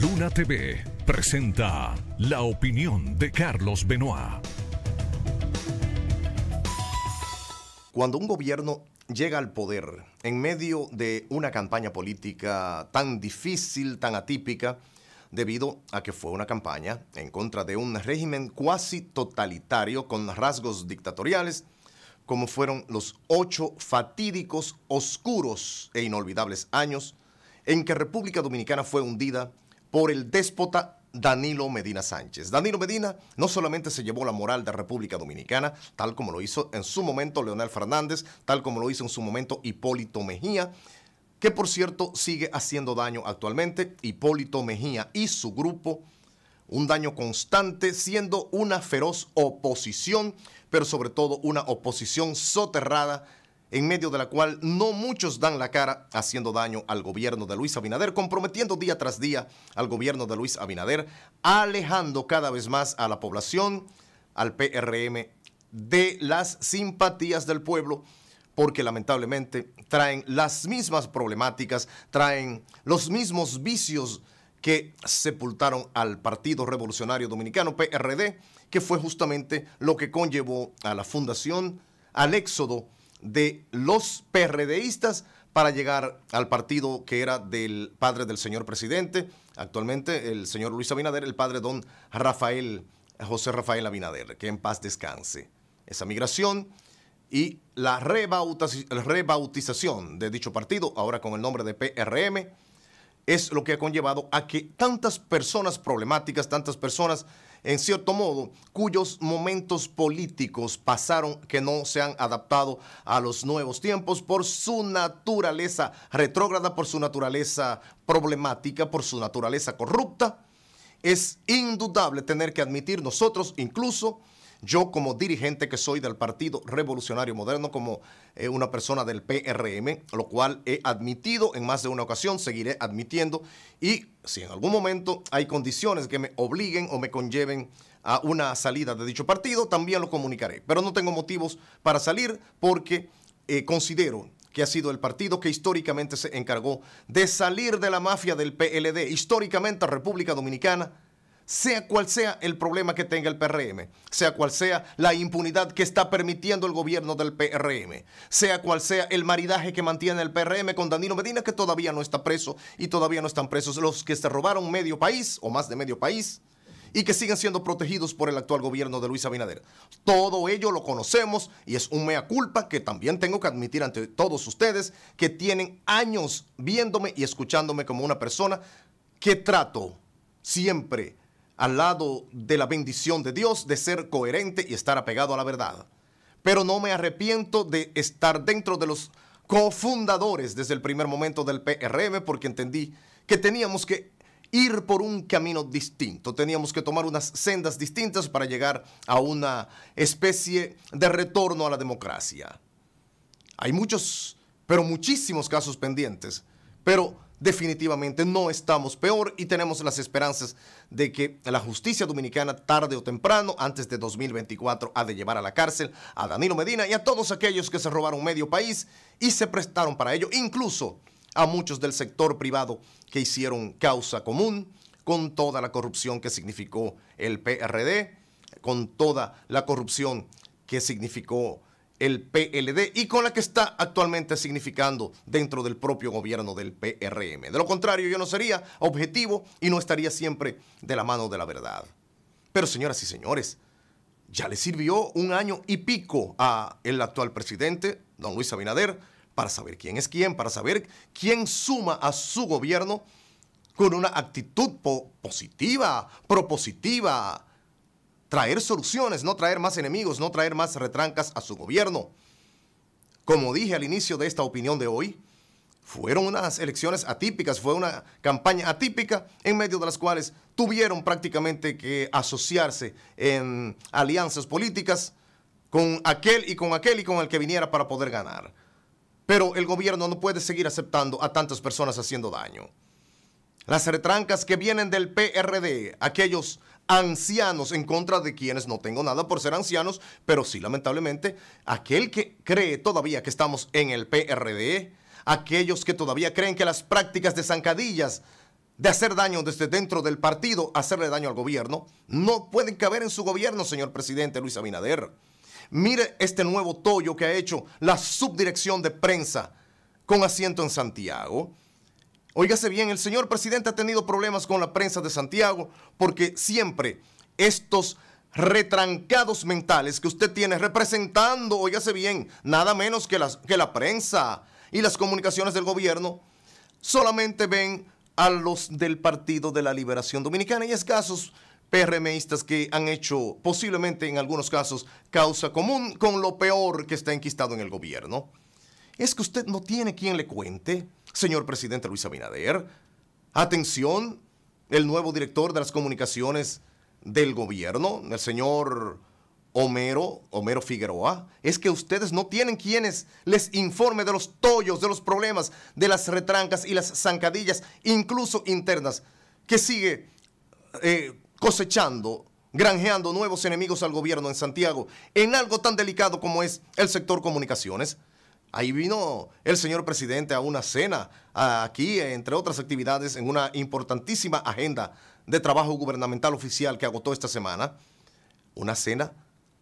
Luna TV presenta la opinión de Carlos Benoit. Cuando un gobierno llega al poder en medio de una campaña política tan difícil, tan atípica, debido a que fue una campaña en contra de un régimen cuasi totalitario con rasgos dictatoriales, como fueron los ocho fatídicos, oscuros e inolvidables años en que República Dominicana fue hundida por el déspota Danilo Medina Sánchez. Danilo Medina no solamente se llevó la moral de República Dominicana, tal como lo hizo en su momento Leonel Fernández, tal como lo hizo en su momento Hipólito Mejía, que por cierto sigue haciendo daño actualmente, Hipólito Mejía y su grupo, un daño constante, siendo una feroz oposición, pero sobre todo una oposición soterrada en medio de la cual no muchos dan la cara haciendo daño al gobierno de Luis Abinader, comprometiendo día tras día al gobierno de Luis Abinader, alejando cada vez más a la población, al PRM, de las simpatías del pueblo, porque lamentablemente traen las mismas problemáticas, traen los mismos vicios que sepultaron al Partido Revolucionario Dominicano, PRD, que fue justamente lo que conllevó a la fundación, al éxodo, de los PRDistas para llegar al partido que era del padre del señor presidente, actualmente el señor Luis Abinader, el padre don Rafael, José Rafael Abinader, que en paz descanse. Esa migración y la rebautización de dicho partido, ahora con el nombre de PRM, es lo que ha conllevado a que tantas personas problemáticas, tantas personas en cierto modo, cuyos momentos políticos pasaron que no se han adaptado a los nuevos tiempos por su naturaleza retrógrada, por su naturaleza problemática, por su naturaleza corrupta. Es indudable tener que admitir nosotros incluso yo como dirigente que soy del Partido Revolucionario Moderno, como eh, una persona del PRM, lo cual he admitido en más de una ocasión, seguiré admitiendo, y si en algún momento hay condiciones que me obliguen o me conlleven a una salida de dicho partido, también lo comunicaré. Pero no tengo motivos para salir porque eh, considero que ha sido el partido que históricamente se encargó de salir de la mafia del PLD. Históricamente República Dominicana sea cual sea el problema que tenga el PRM, sea cual sea la impunidad que está permitiendo el gobierno del PRM, sea cual sea el maridaje que mantiene el PRM con Danilo Medina, que todavía no está preso y todavía no están presos los que se robaron medio país o más de medio país y que siguen siendo protegidos por el actual gobierno de Luis Abinader. Todo ello lo conocemos y es un mea culpa que también tengo que admitir ante todos ustedes que tienen años viéndome y escuchándome como una persona que trato siempre al lado de la bendición de Dios, de ser coherente y estar apegado a la verdad. Pero no me arrepiento de estar dentro de los cofundadores desde el primer momento del PRM porque entendí que teníamos que ir por un camino distinto, teníamos que tomar unas sendas distintas para llegar a una especie de retorno a la democracia. Hay muchos, pero muchísimos casos pendientes, pero definitivamente no estamos peor y tenemos las esperanzas de que la justicia dominicana tarde o temprano, antes de 2024, ha de llevar a la cárcel a Danilo Medina y a todos aquellos que se robaron medio país y se prestaron para ello, incluso a muchos del sector privado que hicieron causa común con toda la corrupción que significó el PRD, con toda la corrupción que significó el PLD y con la que está actualmente significando dentro del propio gobierno del PRM. De lo contrario, yo no sería objetivo y no estaría siempre de la mano de la verdad. Pero señoras y señores, ya le sirvió un año y pico a el actual presidente, don Luis Abinader, para saber quién es quién, para saber quién suma a su gobierno con una actitud positiva, propositiva, traer soluciones, no traer más enemigos, no traer más retrancas a su gobierno. Como dije al inicio de esta opinión de hoy, fueron unas elecciones atípicas, fue una campaña atípica en medio de las cuales tuvieron prácticamente que asociarse en alianzas políticas con aquel y con aquel y con el que viniera para poder ganar. Pero el gobierno no puede seguir aceptando a tantas personas haciendo daño. Las retrancas que vienen del PRD, aquellos ancianos, en contra de quienes no tengo nada por ser ancianos, pero sí lamentablemente aquel que cree todavía que estamos en el PRD, e, aquellos que todavía creen que las prácticas de zancadillas, de hacer daño desde dentro del partido, hacerle daño al gobierno, no pueden caber en su gobierno, señor presidente Luis Abinader. Mire este nuevo tollo que ha hecho la subdirección de prensa con asiento en Santiago. Óigase bien, el señor presidente ha tenido problemas con la prensa de Santiago porque siempre estos retrancados mentales que usted tiene representando, óigase bien, nada menos que, la prensa y las comunicaciones del gobierno, solamente ven a los del Partido de la Liberación Dominicana y escasos PRMistas que han hecho posiblemente en algunos casos causa común con lo peor que está enquistado en el gobierno. ¿Es que usted no tiene quien le cuente, señor presidente Luis Abinader? Atención, el nuevo director de las comunicaciones del gobierno, el señor Homero, Homero Figueroa, es que ustedes no tienen quienes les informe de los tollos, de los problemas, de las retrancas y las zancadillas, incluso internas, que sigue eh, cosechando, granjeando nuevos enemigos al gobierno en Santiago, en algo tan delicado como es el sector comunicaciones. Ahí vino el señor presidente a una cena aquí, entre otras actividades, en una importantísima agenda de trabajo gubernamental oficial que agotó esta semana. Una cena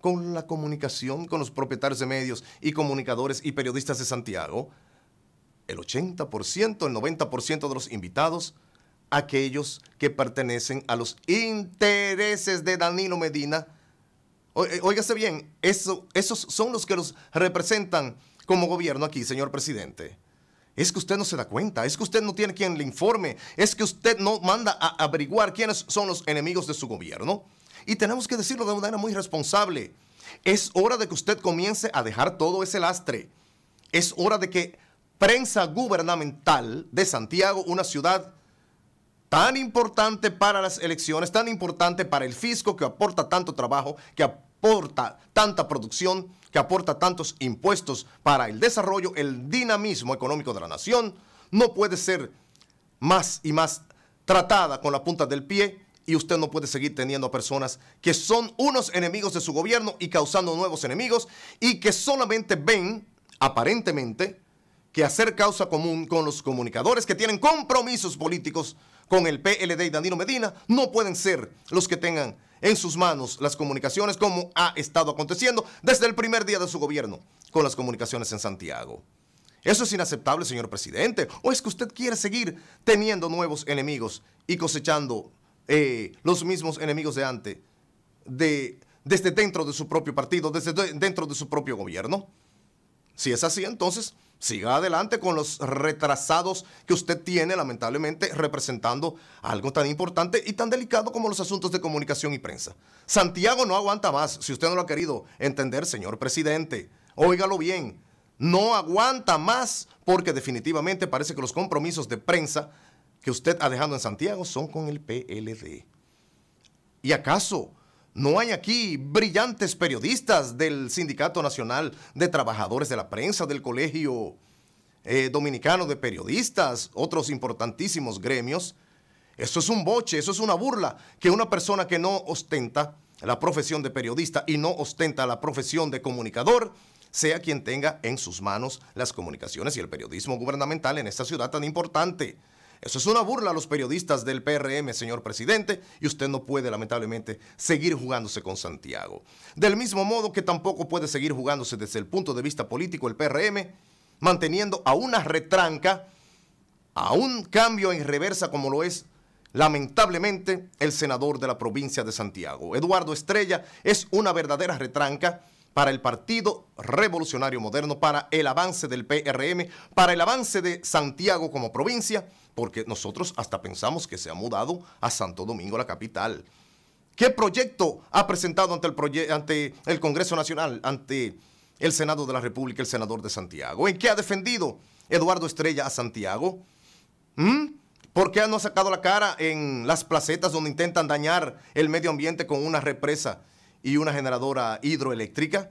con la comunicación con los propietarios de medios y comunicadores y periodistas de Santiago. El 80%, el 90% de los invitados, aquellos que pertenecen a los intereses de Danilo Medina. Eh, óigase bien, esos son los que los representan como gobierno aquí, señor presidente. Es que usted no se da cuenta, es que usted no tiene quien le informe, es que usted no manda a averiguar quiénes son los enemigos de su gobierno. Y tenemos que decirlo de una manera muy responsable. Es hora de que usted comience a dejar todo ese lastre. Es hora de que prensa gubernamental de Santiago, una ciudad tan importante para las elecciones, tan importante para el fisco que aporta tanto trabajo, que aporta aporta tanta producción, que aporta tantos impuestos para el desarrollo, el dinamismo económico de la nación, no puede ser más y más tratada con la punta del pie y usted no puede seguir teniendo personas que son unos enemigos de su gobierno y causando nuevos enemigos y que solamente ven, aparentemente, que hacer causa común con los comunicadores que tienen compromisos políticos con el PLD y Danilo Medina no pueden ser los que tengan en sus manos las comunicaciones como ha estado aconteciendo desde el primer día de su gobierno con las comunicaciones en Santiago. Eso es inaceptable, señor presidente. ¿O es que usted quiere seguir teniendo nuevos enemigos y cosechando eh, los mismos enemigos de antes desde dentro de su propio partido, desde dentro de su propio gobierno? Si es así, entonces siga adelante con los retrasados que usted tiene, lamentablemente, representando algo tan importante y tan delicado como los asuntos de comunicación y prensa. Santiago no aguanta más, si usted no lo ha querido entender, señor presidente. Óigalo bien, no aguanta más porque definitivamente parece que los compromisos de prensa que usted ha dejado en Santiago son con el PLD. ¿Y acaso no hay aquí brillantes periodistas del Sindicato Nacional de Trabajadores de la Prensa, del Colegio eh, Dominicano de Periodistas, otros importantísimos gremios. Eso es un boche, eso es una burla, que una persona que no ostenta la profesión de periodista y no ostenta la profesión de comunicador, sea quien tenga en sus manos las comunicaciones y el periodismo gubernamental en esta ciudad tan importante. Eso es una burla a los periodistas del PRM, señor presidente, y usted no puede, lamentablemente, seguir jugándose con Santiago. Del mismo modo que tampoco puede seguir jugándose desde el punto de vista político el PRM, manteniendo a una retranca, a un cambio en reversa como lo es lamentablemente, el senador de la provincia de Santiago. Eduardo Estrella es una verdadera retranca para el Partido Revolucionario Moderno, para el avance del PRM, para el avance de Santiago como provincia porque nosotros hasta pensamos que se ha mudado a Santo Domingo, la capital. ¿Qué proyecto ha presentado ante el, ante el Congreso Nacional, ante el Senado de la República, el senador de Santiago? ¿En qué ha defendido Eduardo Estrella a Santiago? ¿Mm? ¿Por qué no ha sacado la cara en las placetas donde intentan dañar el medio ambiente con una represa y una generadora hidroeléctrica?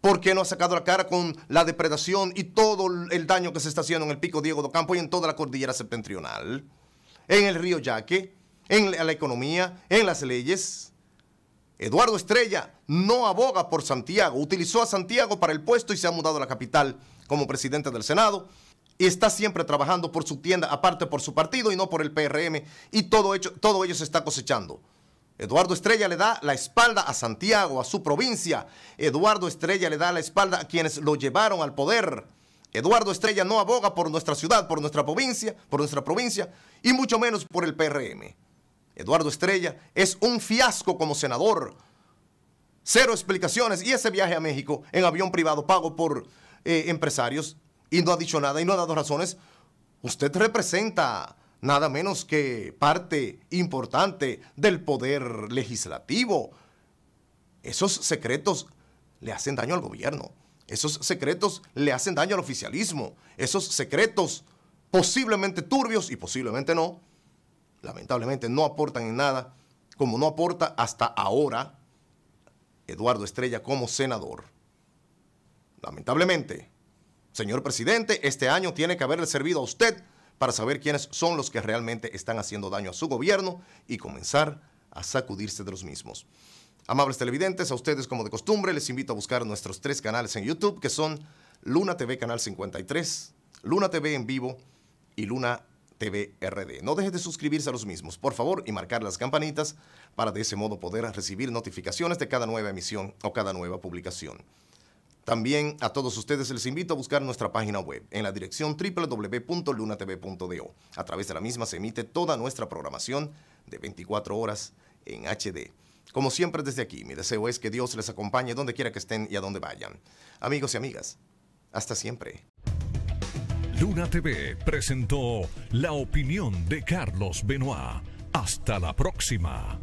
porque no ha sacado la cara con la depredación y todo el daño que se está haciendo en el pico Diego de Campo y en toda la cordillera septentrional? En el río Yaque, en la economía, en las leyes. Eduardo Estrella no aboga por Santiago, utilizó a Santiago para el puesto y se ha mudado a la capital como presidente del Senado y está siempre trabajando por su tienda, aparte por su partido y no por el PRM, y todo, todo ello se está cosechando. Eduardo Estrella le da la espalda a Santiago, a su provincia. Eduardo Estrella le da la espalda a quienes lo llevaron al poder. Eduardo Estrella no aboga por nuestra ciudad, por nuestra provincia, por nuestra provincia y mucho menos por el PRM. Eduardo Estrella es un fiasco como senador. Cero explicaciones y ese viaje a México en avión privado pago por eh, empresarios y no ha dicho nada y no ha dado razones. Usted representa nada menos que parte importante del poder legislativo. Esos secretos le hacen daño al gobierno, esos secretos le hacen daño al oficialismo, esos secretos posiblemente turbios y posiblemente no, lamentablemente no aportan en nada, como no aporta hasta ahora Eduardo Estrella como senador. Lamentablemente, señor presidente, este año tiene que haberle servido a usted para saber quiénes son los que realmente están haciendo daño a su gobierno y comenzar a sacudirse de los mismos. Amables televidentes, a ustedes como de costumbre les invito a buscar nuestros tres canales en YouTube que son Luna TV Canal 53, Luna TV en vivo y Luna TV RD. No dejes de suscribirse a los mismos, por favor, y marcar las campanitas para de ese modo poder recibir notificaciones de cada nueva emisión o cada nueva publicación. También a todos ustedes les invito a buscar nuestra página web en la dirección www.lunatv.do. A través de la misma se emite toda nuestra programación de 24 horas en HD. Como siempre desde aquí, mi deseo es que Dios les acompañe donde quiera que estén y a donde vayan. Amigos y amigas, hasta siempre. Luna TV presentó la opinión de Carlos Benoit. Hasta la próxima.